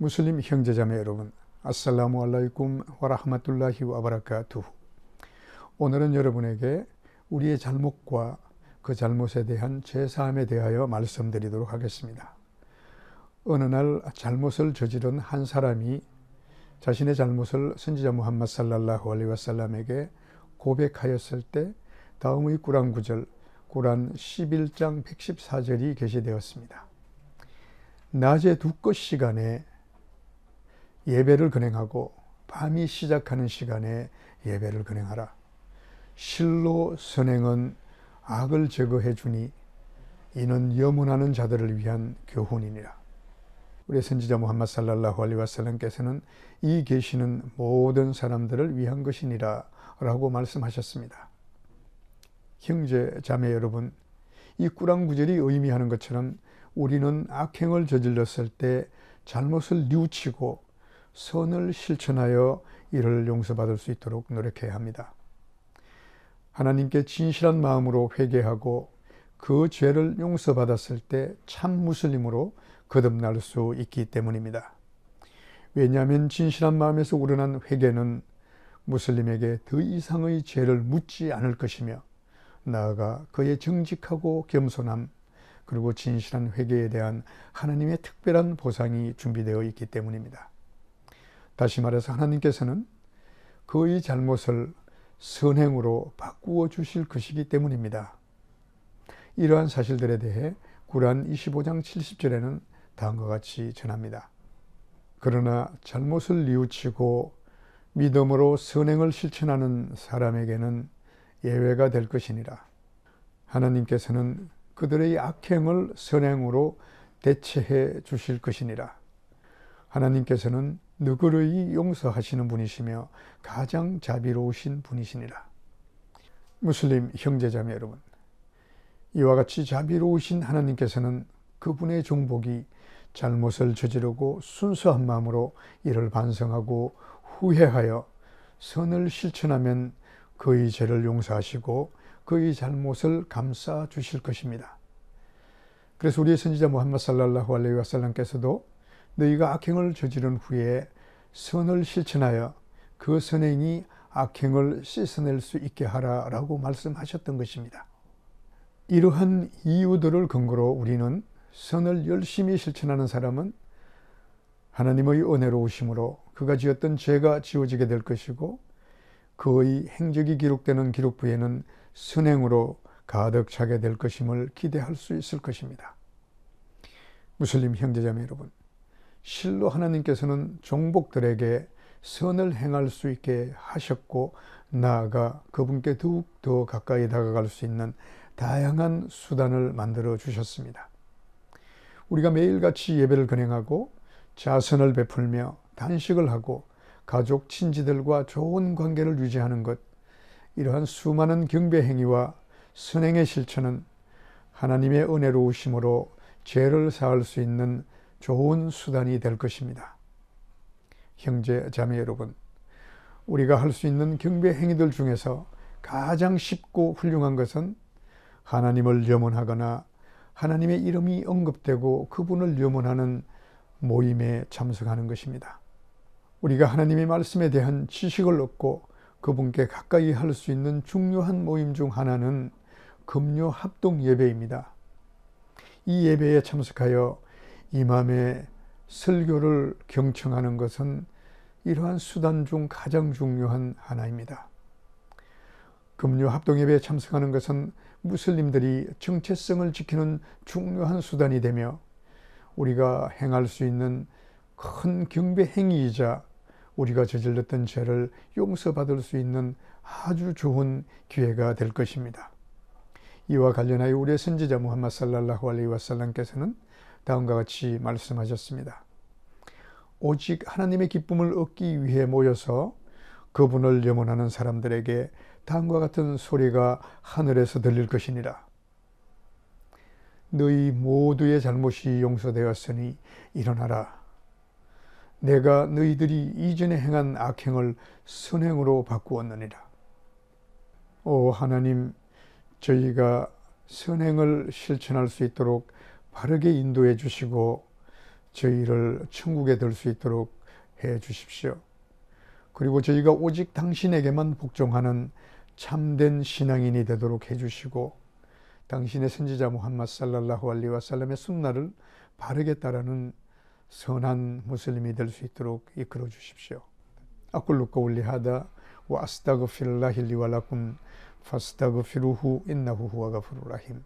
무슬림 형제자매 여러분, 아살라무 알라이쿰 와라하마툴라히 와바라카투. 오늘은 여러분에게 우리의 잘못과 그 잘못에 대한 죄사함에 대하여 말씀드리도록 하겠습니다. 어느 날 잘못을 저지른 한 사람이 자신의 잘못을 선지자 무함마드 살랄라후 알리 와살람에게 고백하였을 때 다음의 꾸란 구절, 꾸란 11장 114절이 게시되었습니다. 낮에 두껏 시간에 예배를 근행하고 밤이 시작하는 시간에 예배를 근행하라. 실로 선행은 악을 제거해 주니 이는 염원하는 자들을 위한 교훈이니라. 우리 선지자 무함마드 살랄라 h 알리 와살람께서는 이 계시는 모든 사람들을 위한 것이니라 라고 말씀하셨습니다. 형제 자매 여러분, 이 꾸랑 구절이 의미하는 것처럼 우리는 악행을 저질렀을 때 잘못을 뉘우치고 선을 실천하여 이를 용서받을 수 있도록 노력해야 합니다. 하나님께 진실한 마음으로 회개하고 그 죄를 용서받았을 때 참 무슬림으로 거듭날 수 있기 때문입니다. 왜냐하면 진실한 마음에서 우러난 회개는 무슬림에게 더 이상의 죄를 묻지 않을 것이며 나아가 그의 정직하고 겸손함 그리고 진실한 회개에 대한 하나님의 특별한 보상이 준비되어 있기 때문입니다. 다시 말해서 하나님께서는 그의 잘못을 선행으로 바꾸어 주실 것이기 때문입니다. 이러한 사실들에 대해 구란 25장 70절에는 다음과 같이 전합니다. 그러나 잘못을 뉘우치고 믿음으로 선행을 실천하는 사람에게는 예외가 될 것이니라. 하나님께서는 그들의 악행을 선행으로 대체해 주실 것이니라. 하나님께서는 누구를 이 용서하시는 분이시며 가장 자비로우신 분이시니라. 무슬림 형제자매 여러분, 이와 같이 자비로우신 하나님께서는 그분의 종복이 잘못을 저지르고 순수한 마음으로 이를 반성하고 후회하여 선을 실천하면 그의 죄를 용서하시고 그의 잘못을 감싸 주실 것입니다. 그래서 우리의 선지자 무함마 살랄라후 알레이와 살람께서도 너희가 악행을 저지른 후에 선을 실천하여 그 선행이 악행을 씻어낼 수 있게 하라 라고 말씀하셨던 것입니다. 이러한 이유들을 근거로 우리는 선을 열심히 실천하는 사람은 하나님의 은혜로 오심으로 그가 지었던 죄가 지워지게 될 것이고 그의 행적이 기록되는 기록부에는 선행으로 가득 차게 될 것임을 기대할 수 있을 것입니다. 무슬림 형제자매 여러분, 실로 하나님께서는 종복들에게 선을 행할 수 있게 하셨고 나아가 그분께 더욱 더 가까이 다가갈 수 있는 다양한 수단을 만들어 주셨습니다. 우리가 매일같이 예배를 근행하고 자선을 베풀며 단식을 하고 가족 친지들과 좋은 관계를 유지하는 것 이러한 수많은 경배 행위와 선행의 실천은 하나님의 은혜로우심으로 죄를 사할 수 있는 좋은 수단이 될 것입니다. 형제 자매 여러분, 우리가 할 수 있는 경배 행위들 중에서 가장 쉽고 훌륭한 것은 하나님을 염원하거나 하나님의 이름이 언급되고 그분을 염원하는 모임에 참석하는 것입니다. 우리가 하나님의 말씀에 대한 지식을 얻고 그분께 가까이 할 수 있는 중요한 모임 중 하나는 금요 합동 예배입니다. 이 예배에 참석하여 이맘에 설교를 경청하는 것은 이러한 수단 중 가장 중요한 하나입니다. 금요 합동예배 참석하는 것은 무슬림들이 정체성을 지키는 중요한 수단이 되며 우리가 행할 수 있는 큰 경배 행위이자 우리가 저질렀던 죄를 용서받을 수 있는 아주 좋은 기회가 될 것입니다. 이와 관련하여 우리의 선지자 무함마 살랄라후 알레 와살람께서는 다음과 같이 말씀하셨습니다. 오직 하나님의 기쁨을 얻기 위해 모여서 그분을 염원하는 사람들에게 다음과 같은 소리가 하늘에서 들릴 것이니라. 너희 모두의 잘못이 용서되었으니 일어나라. 내가 너희들이 이전에 행한 악행을 선행으로 바꾸었느니라. 오 하나님, 저희가 선행을 실천할 수 있도록 바르게 인도해 주시고 저희를 천국에 들 수 있도록 해 주십시오. 그리고 저희가 오직 당신에게만 복종하는 참된 신앙인이 되도록 해 주시고 당신의 선지자 무함마드 살랄라후 알리 와살람의 순나를 바르게 따르는 선한 무슬림이 될 수 있도록 이끌어 주십시오. 아꿀루까 울리하다 와스타그필라힐리와라쿰 파스타그피루후 인나후 후아가프루라힘